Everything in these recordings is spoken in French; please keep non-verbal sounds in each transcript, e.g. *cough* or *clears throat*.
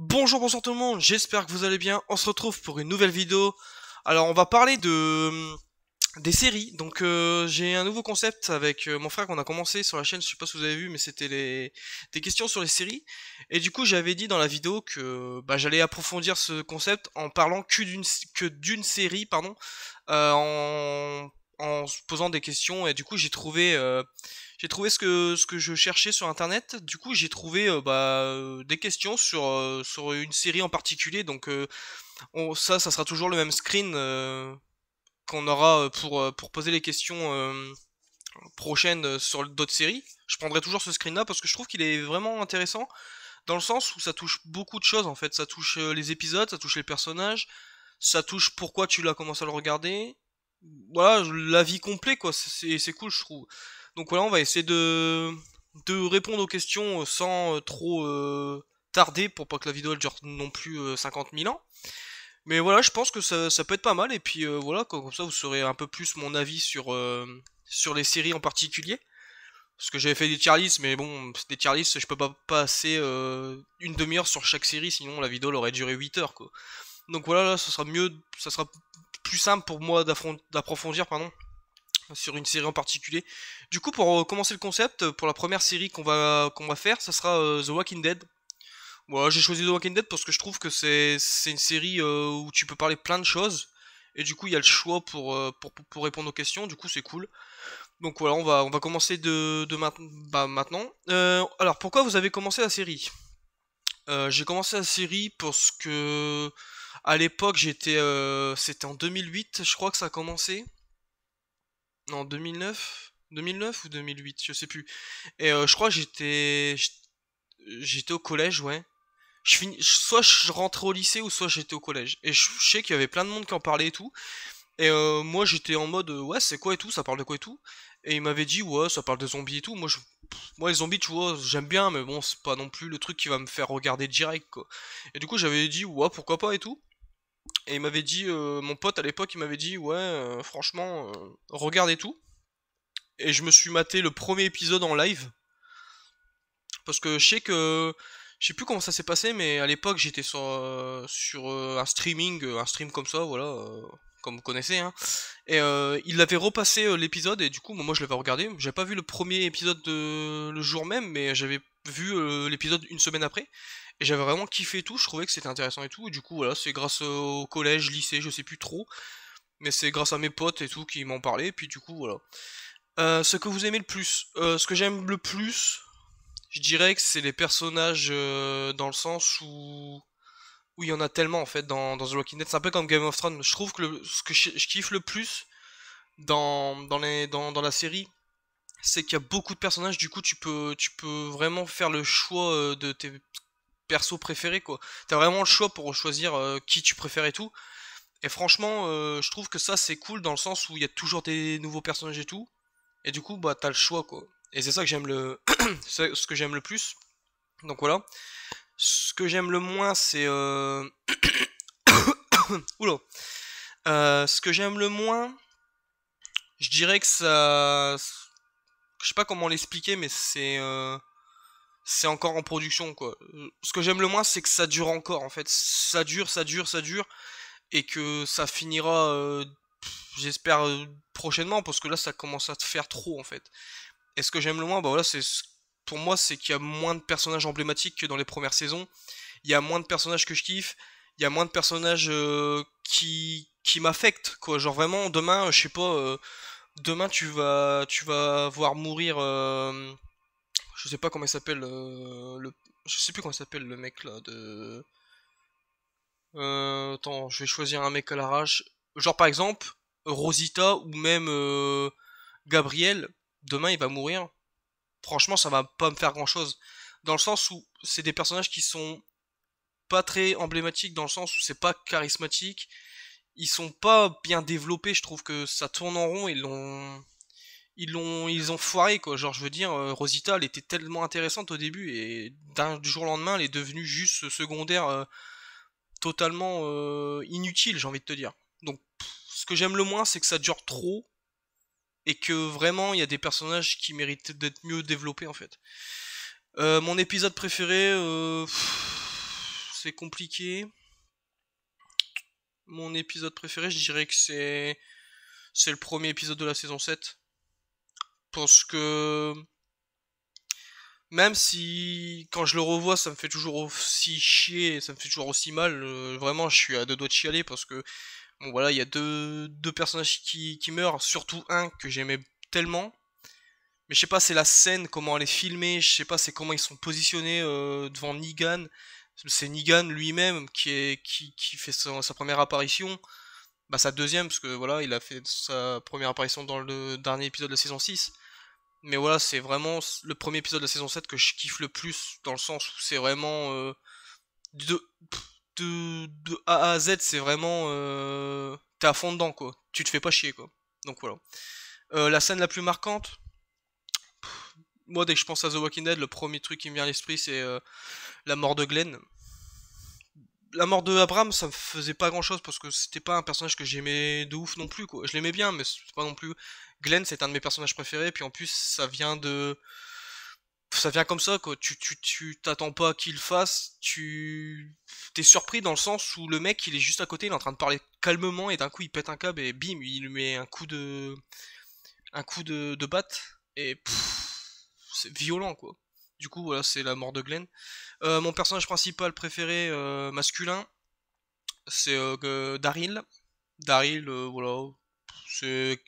Bonjour, bonsoir tout le monde, j'espère que vous allez bien, on se retrouve pour une nouvelle vidéo. Alors on va parler de euh, des séries, donc euh, j'ai un nouveau concept avec euh, mon frère qu'on a commencé sur la chaîne, je sais pas si vous avez vu, mais c'était les... des questions sur les séries. Et du coup j'avais dit dans la vidéo que bah, j'allais approfondir ce concept en parlant que d'une que d'une série, pardon, en... en se posant des questions, et du coup j'ai trouvé j'ai trouvé ce que ce que je cherchais sur internet. Du coup, j'ai trouvé euh, bah, euh, des questions sur euh, sur une série en particulier. Donc ça, ça sera toujours le même screen qu'on aura pour pour poser les questions prochaines sur d'autres séries. Je prendrai toujours ce screen là parce que je trouve qu'il est vraiment intéressant dans le sens où ça touche beaucoup de choses en fait. Ça touche les épisodes, ça touche les personnages, ça touche pourquoi tu l'as commencé à le regarder. Voilà, la vie complète quoi. C'est cool je trouve. Donc voilà, on va essayer de, de répondre aux questions euh, sans euh, trop euh, tarder pour pas que la vidéo elle dure non plus 50 000 ans. Mais voilà, je pense que ça, peut être pas mal. Et puis voilà, comme, ça, vous saurez un peu plus mon avis sur, sur les séries en particulier. Parce que j'avais fait des tier lists, mais bon, des tier lists, je peux pas passer une demi-heure sur chaque série, sinon la vidéo aurait duré 8 heures quoi. Donc voilà, là, ça sera mieux, ça sera plus simple pour moi d'approfondir, pardon, sur une série en particulier. Du coup, pour euh, commencer le concept, euh, pour la première série qu'on va, qu'on va faire, ça sera euh, The Walking Dead. Moi, j'ai choisi The Walking Dead parce que je trouve que c'est une série où tu peux parler plein de choses. Et du coup, il y a le choix pour, pour, répondre aux questions. Du coup, c'est cool. Donc voilà, on va, on va commencer de, bah, maintenant. alors, pourquoi vous avez commencé la série J'ai commencé la série parce que à l'époque, j'étais, c'était en 2008, je crois que ça a commencé en 2009, 2009 ou 2008, je sais plus. Et euh, je crois j'étais j'étais au collège, ouais. Je soit je rentrais au lycée ou soit j'étais au collège. Et je, sais qu'il y avait plein de monde qui en parlait et tout. Et euh, moi j'étais en mode euh, ouais c'est quoi et tout, ça parle de quoi et tout. Et il m'avait dit ouais ça parle de zombies et tout. Moi je, moi les zombies tu vois j'aime bien mais bon c'est pas non plus le truc qui va me faire regarder direct quoi. Et du coup j'avais dit ouais pourquoi pas et tout. Et il m'avait dit, euh, mon pote à l'époque, il m'avait dit, ouais, euh, franchement, euh, regardez tout. Et je me suis maté le premier épisode en live. Parce que je sais que. Je sais plus comment ça s'est passé, mais à l'époque, j'étais sur, sur un streaming, un stream comme ça, voilà, comme vous connaissez. Hein. Et il avait repassé l'épisode, et du coup, moi, je l'avais regardé. J'avais pas vu le premier épisode le jour même, mais j'avais vu euh, l'épisode une semaine après. Et j'avais vraiment kiffé tout, je trouvais que c'était intéressant et tout. Et du coup, voilà, c'est grâce euh, au collège, lycée, je sais plus trop. Mais c'est grâce à mes potes et tout qui m'ont parlé puis du coup, voilà. Euh, ce que vous aimez le plus Ce que j'aime le plus, je dirais que c'est les personnages dans le sens où... il y en a tellement en fait dans, dans The Walking Dead. C'est un peu comme Game of Thrones. Je trouve que ce que je, je kiffe le plus dans, dans, les, dans, dans la série, c'est qu'il y a beaucoup de personnages, du coup, tu peux, tu peux vraiment faire le choix euh, de tes persos préférés, quoi. T'as vraiment le choix pour choisir euh, qui tu préfères et tout. Et franchement, euh, je trouve que ça, c'est cool dans le sens où il y a toujours des nouveaux personnages et tout. Et du coup, bah, t'as le choix, quoi. Et c'est ça que j'aime le... *clears throat* ce que j'aime le plus. Donc voilà. Ce que j'aime le moins, c'est... Euh... *coughs* Oula. ce que j'aime le moins, je dirais que ça je sais pas comment l'expliquer, mais c'est euh, c'est encore en production quoi. Ce que j'aime le moins, c'est que ça dure encore en fait. Ça dure, ça dure, ça dure, et que ça finira, euh, j'espère euh, prochainement, parce que là ça commence à te faire trop en fait. Et ce que j'aime le moins, bah voilà, c'est pour moi, c'est qu'il y a moins de personnages emblématiques que dans les premières saisons. Il y a moins de personnages que je kiffe. Il y a moins de personnages qui qui m'affectent quoi. Genre vraiment demain, je sais pas demain tu vas tu vas voir mourir euh, je sais pas comment il s'appelle euh, le je sais plus comment il s'appelle le mec là de euh, attends je vais choisir un mec à l'arrache genre par exemple Rosita ou même Gabriel demain il va mourir franchement ça va pas me faire grand chose dans le sens où c'est des personnages qui sont pas très emblématiques dans le sens où c'est pas charismatique ils sont pas bien développés. Je trouve que ça tourne en rond. Ils l'ont, ils l'ont, ils ont foiré quoi. Genre, je veux dire, euh, Rosita, elle était tellement intéressante au début et d'un du jour au lendemain, elle est devenue juste secondaire, euh, totalement euh, inutile, j'ai envie de te dire. Donc, ce que j'aime le moins, c'est que ça dure trop et que vraiment, il y a des personnages qui méritent d'être mieux développés en fait. mon épisode préféré, c'est compliqué mon épisode préféré, je dirais que c'est c'est le premier épisode de la saison 7. Parce que même si quand je le revois, ça me fait toujours aussi chier, ça me fait toujours aussi mal, euh, vraiment, je suis à deux doigts de chialer parce que bon voilà, il y a deux, personnages qui, meurent, surtout un que j'aimais tellement. Mais je sais pas, c'est la scène, comment elle est filmée, je sais pas, c'est comment ils sont positionnés euh, devant Negan c'est Nigan lui-même qui fait sa première apparition bah sa deuxième parce que voilà il a fait sa première apparition dans le dernier épisode de la saison 6 mais voilà c'est vraiment le premier épisode de la saison 7 que je kiffe le plus dans le sens où c'est vraiment euh, de, de, A à Z c'est vraiment euh, t'es à fond dedans quoi tu te fais pas chier quoi donc voilà euh, la scène la plus marquante moi, dès que je pense à The Walking Dead, le premier truc qui me vient à l'esprit, c'est euh, la mort de Glenn. La mort de Abraham, ça me faisait pas grand chose parce que c'était pas un personnage que j'aimais de ouf non plus. Quoi. Je l'aimais bien, mais c'est pas non plus. Glenn, c'est un de mes personnages préférés. Puis en plus, ça vient de. Ça vient comme ça, quoi. Tu t'attends tu, t'attends pas qu'il fasse. Tu t'es surpris dans le sens où le mec, il est juste à côté, il est en train de parler calmement et d'un coup, il pète un câble et bim, il lui met un coup de. Un coup de, de batte. Et c'est violent quoi. Du coup, voilà, c'est la mort de Glenn. Euh, mon personnage principal préféré euh, masculin, c'est euh, Daryl. Daryl, voilà, c'est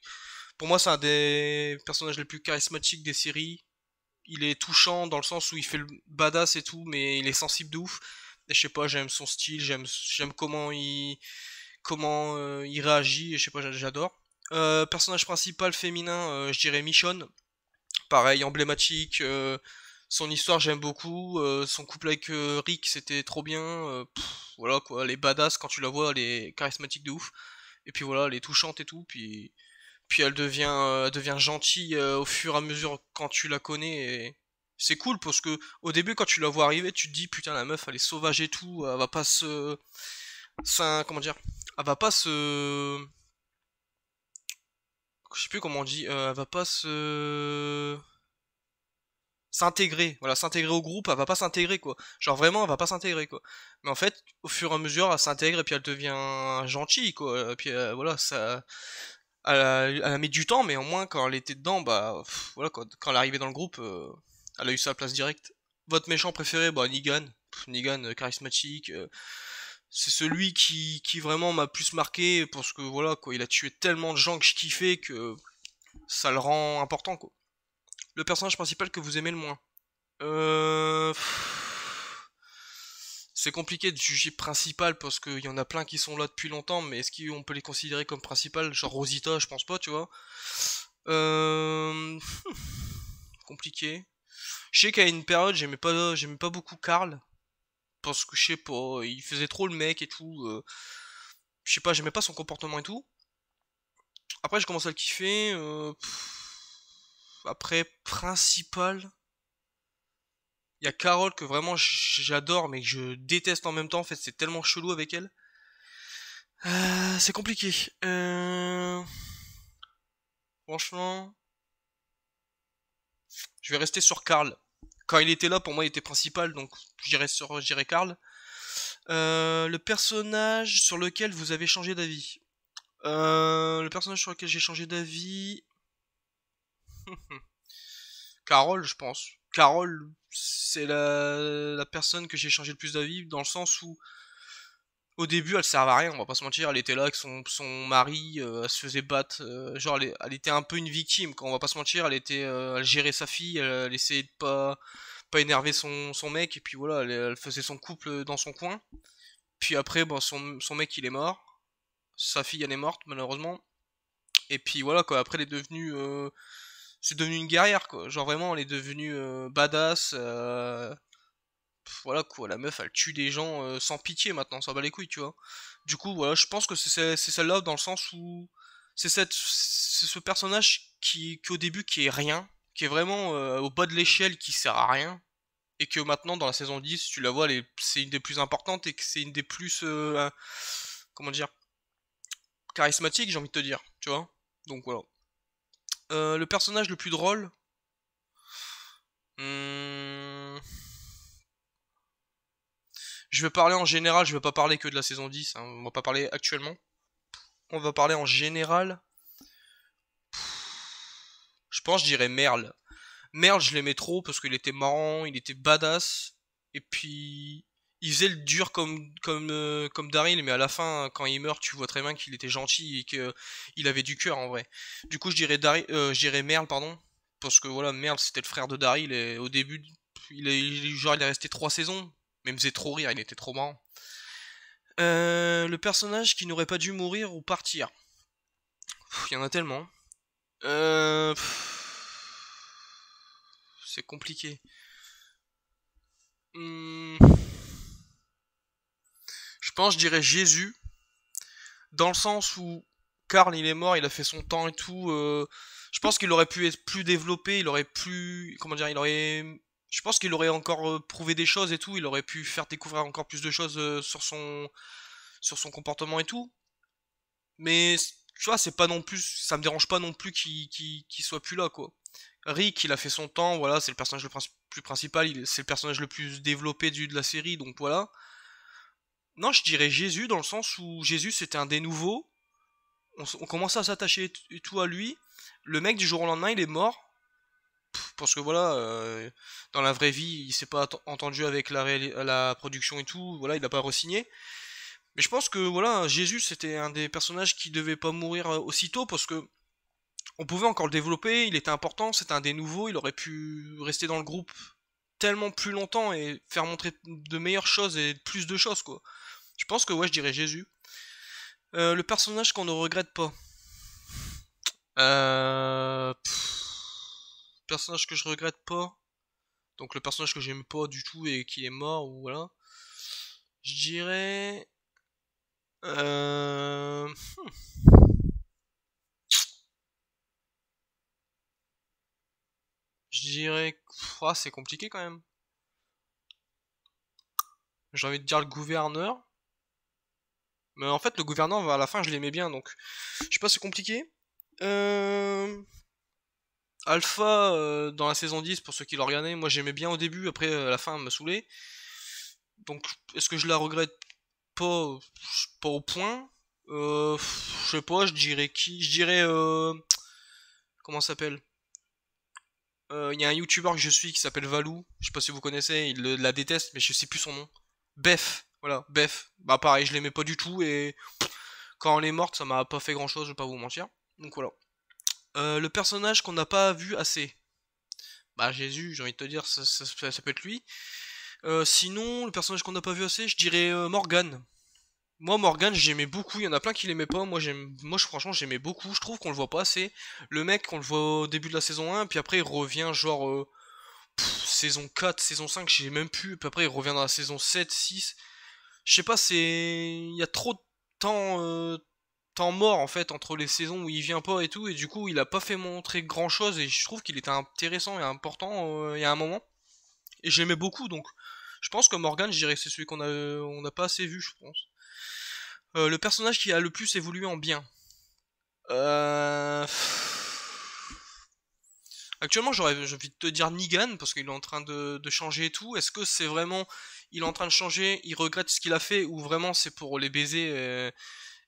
pour moi c'est un des personnages les plus charismatiques des séries. Il est touchant dans le sens où il fait le badass et tout, mais il est sensible de ouf. Et je sais pas, j'aime son style, j'aime j'aime comment il comment il réagit, et je sais pas, j'adore. personnage principal féminin, je dirais Michonne pareil, emblématique. Euh, son histoire, j'aime beaucoup. Euh, son couple avec euh, Rick, c'était trop bien. voilà quoi, elle est badass quand tu la vois, elle est charismatique de ouf. Et puis voilà, elle est touchante et tout. Puis, puis elle devient, devient gentille au fur et à mesure quand tu la connais. Et c'est cool parce que au début quand tu la vois arriver tu te dis putain la meuf elle est sauvage et tout elle va pas se ça, comment dire elle va pas se je sais plus comment on dit, euh, elle va pas se s'intégrer, voilà, s'intégrer au groupe, elle va pas s'intégrer quoi. Genre vraiment, elle va pas s'intégrer quoi. Mais en fait, au fur et à mesure, elle s'intègre et puis elle devient gentille quoi. Et puis euh, voilà, ça, elle, a mis du temps, mais au moins quand elle était dedans, bah voilà Quand elle est arrivée dans le groupe, euh, elle a eu sa place directe. Votre méchant préféré, bah Nigan charismatique c'est celui qui, qui vraiment m'a plus marqué parce que voilà quoi, il a tué tellement de gens que je kiffais que ça le rend important quoi. Le personnage principal que vous aimez le moins. Euh... C'est compliqué de juger principal parce qu'il y en a plein qui sont là depuis longtemps, mais est-ce qu'on peut les considérer comme principal Genre Rosita, je pense pas, tu vois. Euh, compliqué. Je sais qu'à une période, j'aimais pas, j'aimais pas beaucoup Carl parce que je sais pas, il faisait trop le mec et tout. Euh, je sais pas, j'aimais pas son comportement et tout. Après, je commence à le kiffer. Euh, après, principal. Il y a Carole que vraiment j'adore mais que je déteste en même temps. En fait, c'est tellement chelou avec elle. Euh, c'est compliqué. Franchement. Je vais rester sur Carl quand il était là, pour moi, il était principal, donc j'irai sur j'irai Karl. Euh, le personnage sur lequel vous avez changé d'avis. Euh, le personnage sur lequel j'ai changé d'avis. *laughs* Carole, je pense. Carole, c'est la, la personne que j'ai changé le plus d'avis, dans le sens où au début, elle servait à rien, on va pas se mentir. Elle était là avec son, mari, euh, elle se faisait battre. Euh, genre, elle, était un peu une victime, quand on va pas se mentir. Elle était, euh, gérait sa fille, elle, essayait de pas, pas énerver son, mec, et puis voilà, elle, faisait son couple dans son coin. Puis après, bon, son, son, mec il est mort. Sa fille elle est morte, malheureusement. Et puis voilà, quoi. Après, elle est devenue. c'est devenu une guerrière, quoi. Genre, vraiment, elle est devenue badass voilà quoi, la meuf elle tue des gens euh, sans pitié maintenant, ça bat les couilles, tu vois. Du coup, je pense que c'est celle-là dans le sens où c'est ce personnage qui, au début qui est rien, qui est vraiment euh, au bas de l'échelle, qui sert à rien, et que maintenant dans la saison 10, tu la vois, c'est une des plus importantes et que c'est une des plus euh, comment dire charismatique j'ai envie de te dire, tu vois. Donc voilà. le personnage le plus drôle. Hmm, Je vais parler en général, je vais pas parler que de la saison 10, On hein. on va pas parler actuellement. On va parler en général. Je pense, je dirais Merle. Merle, je l'aimais trop parce qu'il était marrant, il était badass. Et puis, il faisait le dur comme comme euh, comme Daryl, mais à la fin, quand il meurt, tu vois très bien qu'il était gentil et que il avait du cœur en vrai. Du coup, je dirais euh, Merle, pardon, parce que voilà, Merle, c'était le frère de Daryl et au début, il, est, genre il est resté trois saisons, mais il faisait trop rire, il était trop marrant. Euh, le personnage qui n'aurait pas dû mourir ou partir. Il y en a tellement. Euh, c'est compliqué. Hmm. je pense, je dirais Jésus. Dans le sens où Karl, il est mort, il a fait son temps et tout. Euh, je pense qu'il aurait pu être plus développé, il aurait plus... Comment dire, il aurait je pense qu'il aurait encore euh, prouvé des choses et tout, il aurait pu faire découvrir encore plus de choses euh, sur son sur son comportement et tout. Mais tu vois, c'est pas non plus, ça me dérange pas non plus qu'il soit plus là quoi. Rick, il a fait son temps, voilà, c'est le personnage le plus principal, c'est le personnage le plus développé du, de la série, donc voilà. Non, je dirais Jésus dans le sens où Jésus c'était un des nouveaux. On, commence commençait à s'attacher tout à lui. Le mec du jour au lendemain, il est mort parce que voilà, euh, dans la vraie vie, il s'est pas entendu avec la, la, production et tout, voilà, il n'a pas re-signé. Mais je pense que voilà, Jésus c'était un des personnages qui devait pas mourir euh, aussitôt parce que on pouvait encore le développer, il était important, c'était un des nouveaux, il aurait pu rester dans le groupe tellement plus longtemps et faire montrer de meilleures choses et plus de choses quoi. Je pense que ouais, je dirais Jésus. Euh, le personnage qu'on ne regrette pas. Euh personnage que je regrette pas, donc le personnage que j'aime pas du tout et qui est mort, ou voilà, je dirais. Euh, hmm. Je dirais. Ah, c'est compliqué quand même. J'ai envie de dire le gouverneur. Mais en fait, le gouverneur, à la fin, je l'aimais bien, donc je sais pas, c'est compliqué. Euh... Alpha euh, dans la saison 10 pour ceux qui l'ont regardé, moi j'aimais bien au début, après euh, la fin elle me saoulait. Donc est-ce que je la regrette pas pas au point euh, je sais pas, je dirais qui Je dirais comment s'appelle il y a un youtubeur que je suis qui s'appelle Valou, je sais pas si vous connaissez, il la déteste mais je sais plus son nom. Bef, voilà, Bef. Bah pareil, je l'aimais pas du tout et quand elle est morte, ça m'a pas fait grand-chose, je vais pas vous mentir. Donc voilà. Euh, le personnage qu'on n'a pas vu assez. Bah Jésus, j'ai envie de te dire, ça, peut être lui. Euh, sinon, le personnage qu'on n'a pas vu assez, je dirais euh, Morgan. Moi, Morgan, j'aimais beaucoup. Il y en a plein qui l'aimaient pas. Moi, j'aime, moi, franchement, j'aimais beaucoup. Je trouve qu'on le voit pas assez. Le mec, qu'on le voit au début de la saison 1, puis après, il revient genre saison 4, saison 5, j'ai même plus. Puis après, il revient dans la saison 7, 6. Je sais pas, c'est, il y a trop de temps, en mort en fait entre les saisons où il vient pas et tout, et du coup il a pas fait montrer grand chose, et je trouve qu'il était intéressant et important euh, il y a un moment. Et j'aimais beaucoup, donc je pense que Morgan, je dirais que c'est celui qu'on a, on a pas assez vu, je pense. Euh, le personnage qui a le plus évolué en bien. Euh, actuellement, j'aurais envie de te dire Nigan parce qu'il est en train de, changer et tout. Est-ce que c'est vraiment il est en train de changer, il regrette ce qu'il a fait ou vraiment c'est pour les baisers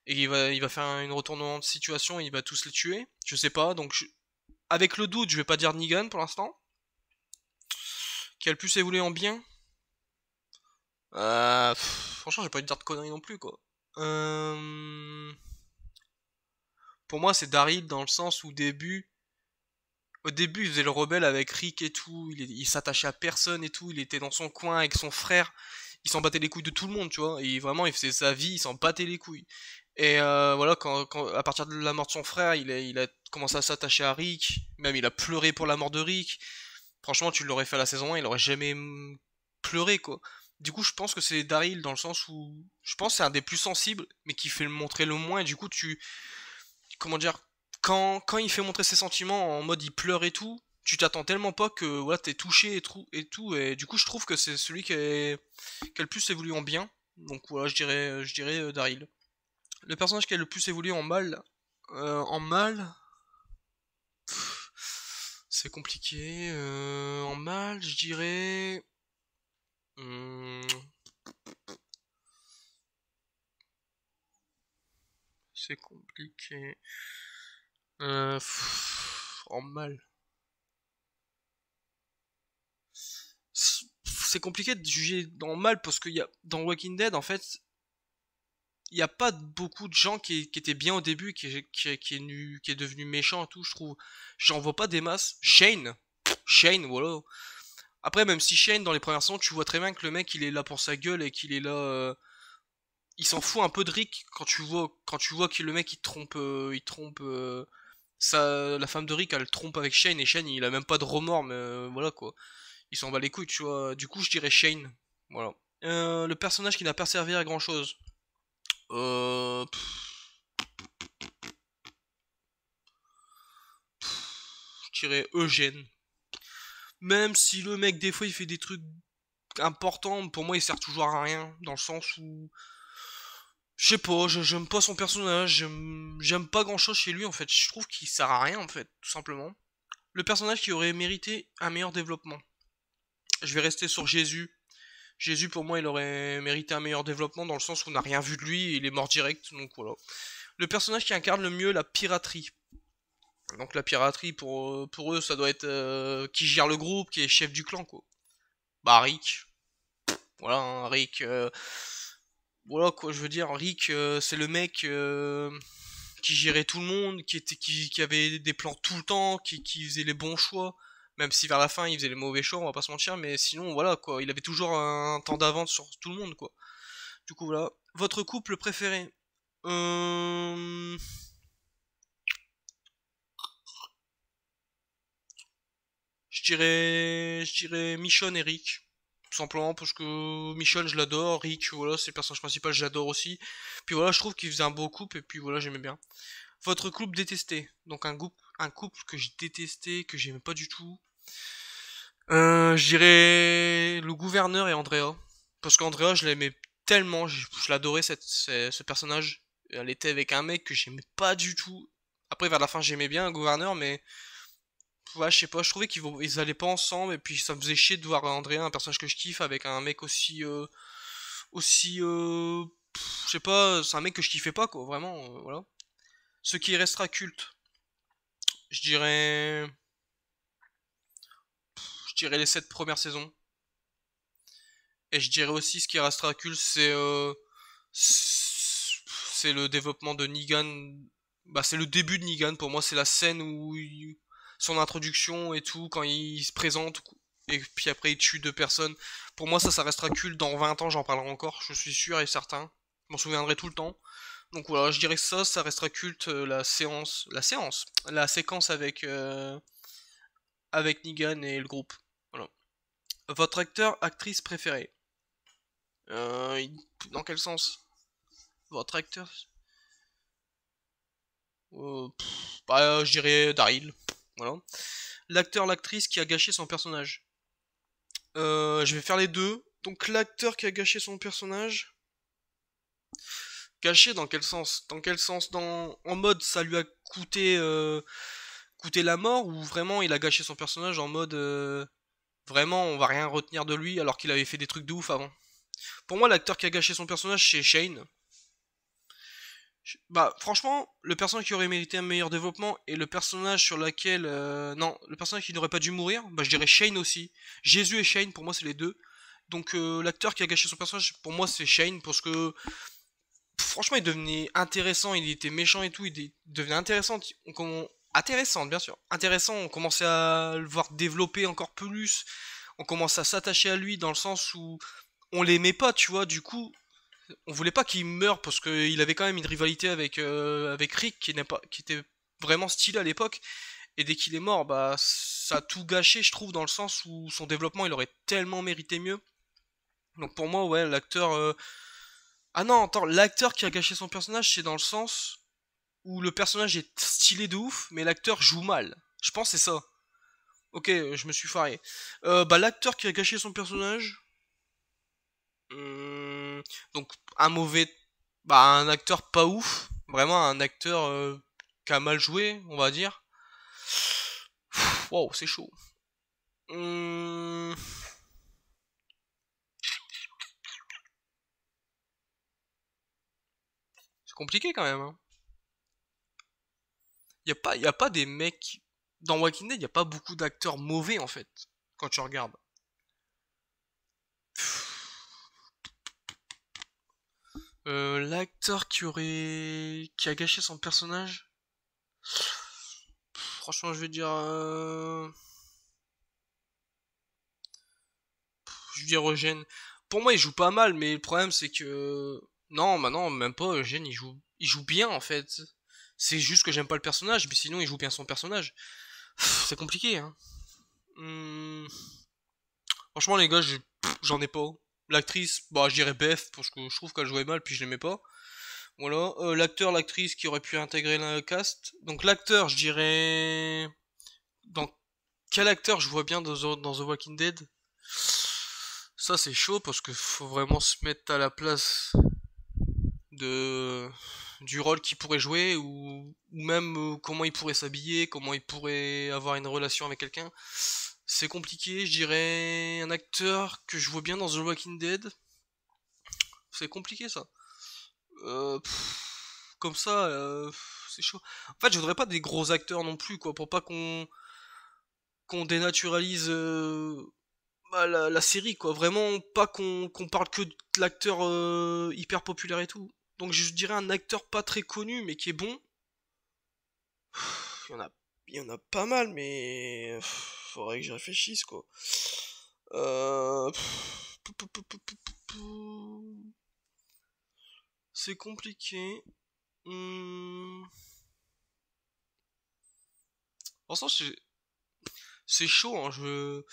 et il va, il va faire une retournement de situation et il va tous les tuer. Je sais pas, donc avec le doute, je vais pas dire Negan pour l'instant. Quel plus est voulu en bien euh, Franchement, j'ai pas envie de dire de conneries non plus, quoi. Euh, pour moi, c'est Daryl dans le sens où Au début, au début, il faisait le rebelle avec Rick et tout, il, il s'attachait à personne et tout, il était dans son coin avec son frère, il s'en battait les couilles de tout le monde, tu vois, et vraiment, il faisait sa vie, il s'en battait les couilles. Et euh, voilà, quand, à partir de la mort de son frère, il a, commencé à s'attacher à Rick. Même il a pleuré pour la mort de Rick. Franchement, tu l'aurais fait à la saison 1, il aurait jamais pleuré, quoi. Du coup, je pense que c'est Daryl dans le sens où. Je pense c'est un des plus sensibles, mais qui fait le montrer le moins. Et du coup, tu. Comment dire quand, quand il fait montrer ses sentiments en mode il pleure et tout, tu t'attends tellement pas que voilà, t'es touché et, et tout. Et du coup, je trouve que c'est celui qui, est, qui a le plus évolué en bien. Donc voilà, je dirais, je dirais euh, Daryl le personnage qui a le plus évolué en mal, euh, en mal, c'est compliqué. Euh, en mal, je dirais. Hmm, c'est compliqué. Euh, en mal. C'est compliqué de juger dans mal parce qu'il y a dans Walking Dead en fait il a pas beaucoup de gens qui, étaient bien au début, qui, qui, est nu, qui est devenu méchant et tout, je trouve. J'en vois pas des masses. Shane, Shane, voilà. Après, même si Shane, dans les premières saisons, tu vois très bien que le mec, il est là pour sa gueule et qu'il est là. Euh, il s'en fout un peu de Rick quand tu vois, quand tu vois que le mec, il trompe. Euh, il trompe euh, la femme de Rick, elle trompe avec Shane et Shane, il a même pas de remords, mais voilà quoi. Il s'en bat les couilles, tu vois. Du coup, je dirais Shane. Voilà. le personnage qui n'a pas servi à grand chose. Euh, je dirais Eugène. Même si le mec, des fois, il fait des trucs importants, pour moi, il sert toujours à rien. Dans le sens où. Je sais pas, j'aime pas son personnage, j'aime pas grand chose chez lui en fait. Je trouve qu'il sert à rien en fait, tout simplement. Le personnage qui aurait mérité un meilleur développement. Je vais rester sur Jésus Jésus, pour moi, il aurait mérité un meilleur développement dans le sens où on n'a rien vu de lui, il est mort direct, donc voilà. Le personnage qui incarne le mieux la piraterie. Donc la piraterie, pour, pour eux, ça doit être euh, qui gère le groupe, qui est chef du clan, quoi. Bah, Rick. Voilà, hein, Rick. Euh, voilà, quoi, je veux dire, Rick, euh, c'est le mec qui gérait tout le monde, qui, était, qui, avait des plans tout le temps, qui, qui faisait les bons choix. Même si vers la fin il faisait les mauvais choix, on va pas se mentir, mais sinon voilà quoi, il avait toujours un temps d'avance sur tout le monde quoi. Du coup voilà. Votre couple préféré euh, Je dirais, je dirais Michonne et Rick. Tout simplement parce que Michonne, je l'adore. Rick, voilà, c'est le personnage principal, je l'adore aussi. Puis voilà, je trouve qu'il faisait un beau couple et puis voilà, j'aimais bien. Votre couple détesté. Donc un un couple que je détestais, que j'aimais pas du tout. Euh, je dirais le gouverneur et Andrea. Parce qu'Andrea, je l'aimais tellement, je, l'adorais ce personnage. Elle était avec un mec que j'aimais pas du tout. Après, vers la fin, j'aimais bien un gouverneur, mais. Ouais, je sais pas, je trouvais qu'ils ils allaient pas ensemble, et puis ça me faisait chier de voir Andrea, un personnage que je kiffe, avec un mec aussi. Euh, aussi. Euh, je sais pas, c'est un mec que je kiffais pas, quoi, vraiment, voilà. Ce qui restera culte. Je dirais dirais les 7 premières saisons. Et je dirais aussi ce qui culte c'est euh, c'est le développement de nigan Bah, c'est le début de nigan pour moi, c'est la scène où son introduction et tout, quand il se présente, et puis après il tue deux personnes. Pour moi, ça, ça restera culte Dans 20 ans, j'en parlerai encore, je suis sûr et certain. Je m'en souviendrai tout le temps. Donc voilà, je dirais que ça, ça restera culte euh, la séance, la séance, la séquence avec euh, avec nigan et le groupe. Votre acteur, actrice préférée euh, Dans quel sens Votre acteur euh, Bah, euh, je dirais Daryl. Voilà. L'acteur, l'actrice qui a gâché son personnage. Euh, je vais faire les deux. Donc, l'acteur qui a gâché son personnage. Gâché dans quel sens Dans quel sens dans... En mode, ça lui a coûté, coûté la mort ou vraiment il a gâché son personnage en mode vraiment on va rien retenir de lui alors qu'il avait fait des trucs de ouf avant. Pour moi, l'acteur qui a gâché son personnage, c'est Shane. Bah, franchement, le personnage qui aurait mérité un meilleur développement et le personnage sur lequel. Euh, non, le personnage qui n'aurait pas dû mourir, bah, je dirais Shane aussi. Jésus et Shane, pour moi, c'est les deux. Donc, euh, l'acteur qui a gâché son personnage, pour moi, c'est Shane, parce que. Franchement, il devenait intéressant, il était méchant et tout, il devenait intéressant. On, intéressante, bien sûr. Intéressant, on commençait à le voir développer encore plus. On commençait à s'attacher à lui dans le sens où on l'aimait pas, tu vois. Du coup, on voulait pas qu'il meure parce qu'il avait quand même une rivalité avec, euh, avec Rick qui, pas, qui était vraiment stylé à l'époque. Et dès qu'il est mort, bah, ça a tout gâché, je trouve, dans le sens où son développement, il aurait tellement mérité mieux. Donc pour moi, ouais, l'acteur. Euh, ah non, attends, l'acteur qui a gâché son personnage, c'est dans le sens où le personnage est stylé de ouf, mais l'acteur joue mal. Je pense c'est ça. Ok, je me suis faré. Euh, bah l'acteur qui a caché son personnage. Hmm, donc un mauvais, bah un acteur pas ouf, vraiment un acteur euh, qui a mal joué, on va dire. Wow, c'est chaud. Hmm. C'est compliqué quand même. Hein il n'y a, pas, pas des mecs. Dans Walking Dead, il n'y a pas beaucoup d'acteurs mauvais en fait, quand tu regardes. Euh, l'acteur qui aurait. qui a gâché son personnage Franchement, je vais dire. Euh, je vais dire Eugène. Pour moi, il joue pas mal, mais le problème c'est que. Non, maintenant, bah même pas Eugène, il joue, il joue bien en fait. C'est juste que j'aime pas le personnage, mais sinon il joue bien son personnage. C'est compliqué, hein. Hum. Franchement, les gars, j'en ai pas. L'actrice, bah, je dirais Beth, parce que je trouve qu'elle jouait mal, puis je l'aimais pas. Voilà. Euh, l'acteur, l'actrice qui aurait pu intégrer le cast. Donc, l'acteur, je dirais. Donc quel acteur je vois bien dans The, Walking Dead Ça, c'est chaud, parce que faut vraiment se mettre à la place de du rôle qu'il pourrait jouer ou, ou même euh, comment il pourrait s'habiller, comment il pourrait avoir une relation avec quelqu'un. C'est compliqué, je dirais un acteur que je vois bien dans The Walking Dead. C'est compliqué ça. Euh, comme ça, euh, c'est chaud. En fait, je voudrais pas des gros acteurs non plus, quoi, pour pas qu'on qu'on dénaturalise bah, la, série, quoi. Vraiment, pas qu'on parle que de l'acteur hyper populaire et tout donc je dirais un acteur pas très connu, mais qui est bon. Il y en a, y en a pas mal, mais faudrait que je réfléchisse quoi. Euh, c'est compliqué. Hmm. En c'est chaud. Hein.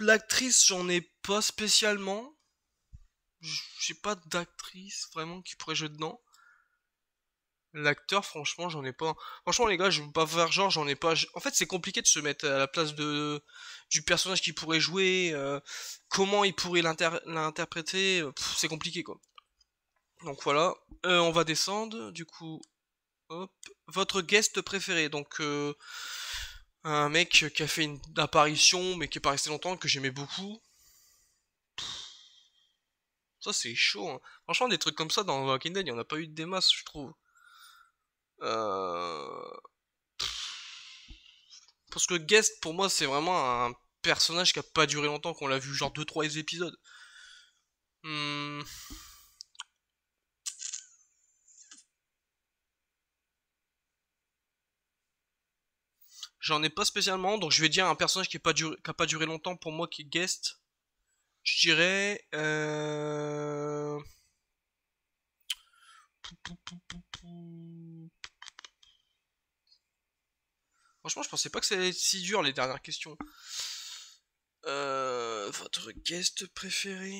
l'actrice, j'en ai pas spécialement j'ai pas d'actrice vraiment qui pourrait jouer dedans. L'acteur, franchement, j'en ai pas. Franchement, les gars, je veux pas faire genre, j'en ai pas. En fait, c'est compliqué de se mettre à la place de du personnage qui pourrait jouer, euh, comment il pourrait l'interpréter. Euh, c'est compliqué, quoi. Donc voilà, euh, on va descendre. Du coup, hop, votre guest préféré. Donc un mec qui a fait une apparition, mais qui est pas resté longtemps, que j'aimais beaucoup. Ça, c'est chaud. Hein. Franchement, des trucs comme ça dans Walking Dead, il n'y en a pas eu de masses, je trouve. Euh... Parce que Guest, pour moi, c'est vraiment un personnage qui a pas duré longtemps, qu'on l'a vu genre 2-3 épisodes. Hmm. J'en ai pas spécialement, donc je vais dire un personnage qui n'a pas duré longtemps pour moi qui est Guest. Je dirais... Euh, Franchement, je pensais pas que ça allait être si dur les dernières questions. Euh, votre guest préféré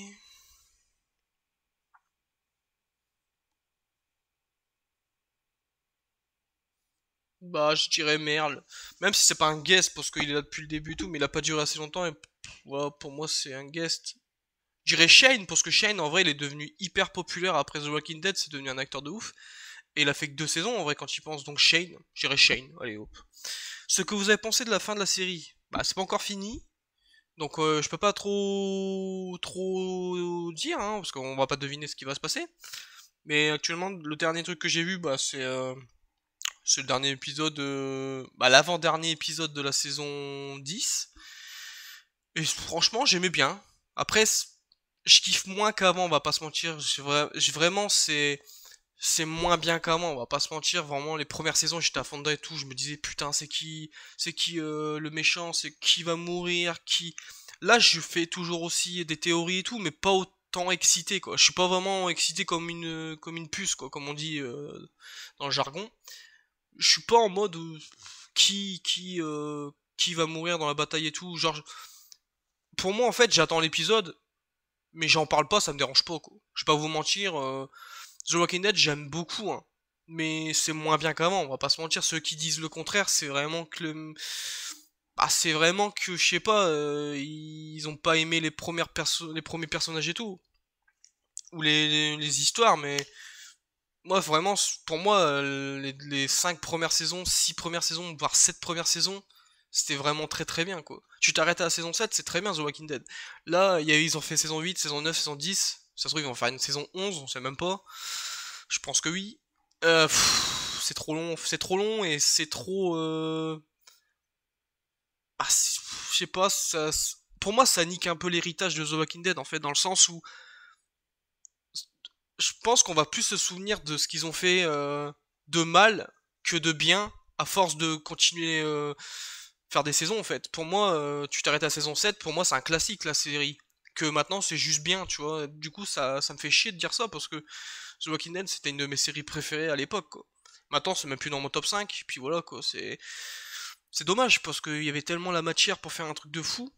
Bah, je dirais Merle. Même si c'est pas un guest parce qu'il est là depuis le début et tout, mais il a pas duré assez longtemps et pour moi, c'est un guest. j'irais Shane, parce que Shane, en vrai, il est devenu hyper populaire après The Walking Dead, c'est devenu un acteur de ouf. Et il a fait que deux saisons, en vrai, quand tu penses. Donc Shane, j'irais Shane, allez hop. Ce que vous avez pensé de la fin de la série Bah, c'est pas encore fini. Donc euh, je peux pas trop trop dire, hein, parce qu'on va pas deviner ce qui va se passer. Mais actuellement, le dernier truc que j'ai vu, bah, c'est euh, ce le dernier épisode, euh, bah, l'avant-dernier épisode de la saison 10. Et franchement, j'aimais bien. Après, je kiffe moins qu'avant, on va pas se mentir. Vraiment, c'est c'est moins bien qu'avant, on va pas se mentir. Vraiment, les premières saisons, j'étais à fond et tout. Je me disais, putain, c'est qui, c'est qui euh, le méchant, c'est qui va mourir, qui. Là, je fais toujours aussi des théories et tout, mais pas autant excité, quoi. Je suis pas vraiment excité comme une, comme puce, quoi, comme on dit euh, dans le jargon. Je suis pas en mode euh, qui, qui, qui va mourir dans la bataille et tout. Genre, pour moi, en fait, j'attends l'épisode, mais j'en parle pas, ça me dérange pas, quoi. Je vais pas vous mentir, euh, The Walking Dead, j'aime beaucoup, hein. Mais c'est moins bien qu'avant, on va pas se mentir. Ceux qui disent le contraire, c'est vraiment que le... Bah, c'est vraiment que, je sais pas, euh, ils ont pas aimé les, premières les premiers personnages et tout. Ou les, histoires, mais... Moi, vraiment, pour moi, euh, les, cinq 5 premières saisons, 6 premières saisons, voire 7 premières saisons, c'était vraiment très très bien, quoi. Tu t'arrêtes à la saison 7, c'est très bien The Walking Dead. Là, ils ont fait saison 8, saison 9, saison 10. Ça se trouve, ils vont faire une saison 11, on sait même pas. Je pense que oui. Euh, c'est trop long, c'est trop long et c'est trop. Euh, ah, je sais pas, pour moi, ça nique un peu l'héritage de The Walking Dead en fait, dans le sens où je pense qu'on va plus se souvenir de ce qu'ils ont fait euh, de mal que de bien à force de continuer faire des saisons en fait. Pour moi, euh, tu t'arrêtes à saison 7, pour moi c'est un classique la série. Que maintenant c'est juste bien, tu vois. Du coup, ça, ça me fait chier de dire ça parce que The Walking Dead c'était une de mes séries préférées à l'époque. Maintenant, c'est même plus dans mon top 5, puis voilà quoi, c'est. C'est dommage parce qu'il y avait tellement la matière pour faire un truc de fou.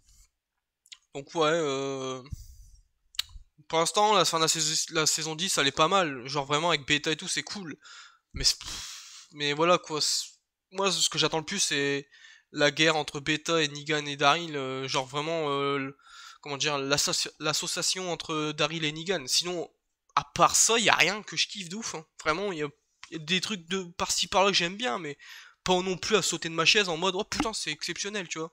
Donc ouais, euh... pour l'instant, la fin de la saison, 10, elle est pas mal. Genre vraiment avec bêta et tout, c'est cool. Mais, mais voilà quoi. Moi, ce que j'attends le plus, c'est la guerre entre Beta et Nigan et Daryl, euh, genre vraiment, euh, comment dire, l'association entre Daryl et Nigan. Sinon, à part ça, il y a rien que je kiffe de ouf. Hein. Vraiment, il y, a des trucs de par-ci par-là que j'aime bien, mais pas non plus à sauter de ma chaise en mode oh putain c'est exceptionnel, tu vois.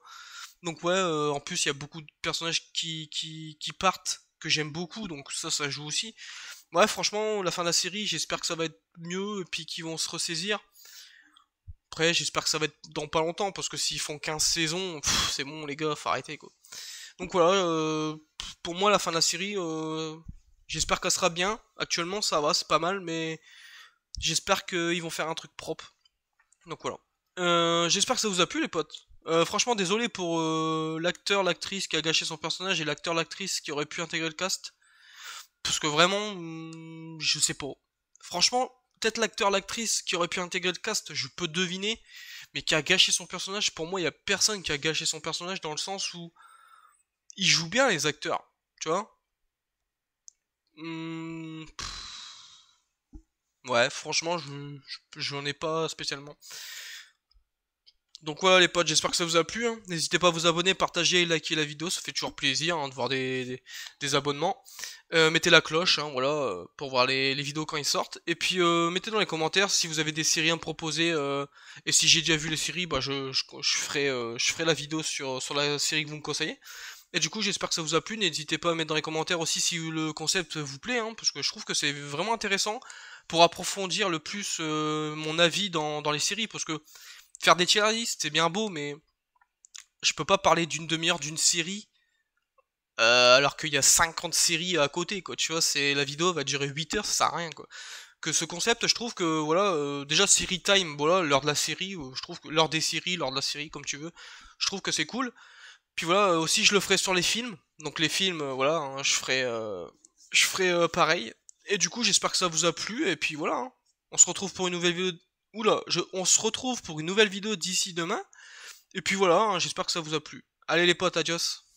Donc ouais, euh, en plus il y a beaucoup de personnages qui, qui, qui partent que j'aime beaucoup, donc ça ça joue aussi. Ouais, franchement, la fin de la série, j'espère que ça va être mieux et puis qu'ils vont se ressaisir. Après, j'espère que ça va être dans pas longtemps, parce que s'ils font 15 saisons, c'est bon, les gars, faut arrêter, quoi. Donc voilà, euh, pour moi, la fin de la série, euh, j'espère qu'elle sera bien. Actuellement, ça va, c'est pas mal, mais j'espère qu'ils vont faire un truc propre. Donc voilà. Euh, j'espère que ça vous a plu, les potes. franchement, désolé pour l'acteur, l'actrice qui a gâché son personnage et l'acteur, l'actrice qui aurait pu intégrer le cast. Parce que vraiment, hmm, je sais pas. Franchement, peut-être l'acteur, l'actrice qui aurait pu intégrer le cast, je peux deviner, mais qui a gâché son personnage. Pour moi, il n'y a personne qui a gâché son personnage dans le sens où Il joue bien les acteurs, tu vois. Hum, ouais, franchement, je n'en ai pas spécialement. Donc voilà les potes, j'espère que ça vous a plu. Hein. N'hésitez pas à vous abonner, partager et liker la vidéo, ça fait toujours plaisir hein, de voir des, abonnements. Euh, mettez la cloche, hein, voilà, euh, pour voir les, vidéos quand ils sortent. Et puis euh, mettez dans les commentaires si vous avez des séries à me proposer. et si j'ai déjà vu les séries, bah je, ferai, je ferai la vidéo sur, la série que vous me conseillez. Et du coup, j'espère que ça vous a plu. N'hésitez pas à mettre dans les commentaires aussi si le concept vous plaît, parce que je trouve que c'est vraiment intéressant pour approfondir le plus mon avis dans, dans, les séries, parce que faire des tier c'est bien beau, mais je peux pas parler d'une demi-heure d'une série euh, alors qu'il y a 50 séries à côté, quoi. Tu vois, c'est la vidéo va durer 8 heures, ça sert à rien, quoi. Que ce concept, je trouve que voilà, euh, déjà série time, voilà, l'heure de la série, je trouve que l'heure des séries, l'heure de la série, comme tu veux, je trouve que c'est cool. Puis voilà, euh, aussi je le ferai sur les films, donc les films, voilà, hein, je ferai, je ferai pareil. Et du coup, j'espère que ça vous a plu, et puis voilà, hein. on se retrouve pour une nouvelle vidéo oula, on se retrouve pour une nouvelle vidéo d'ici demain. Et puis voilà, hein, j'espère que ça vous a plu. Allez les potes, adios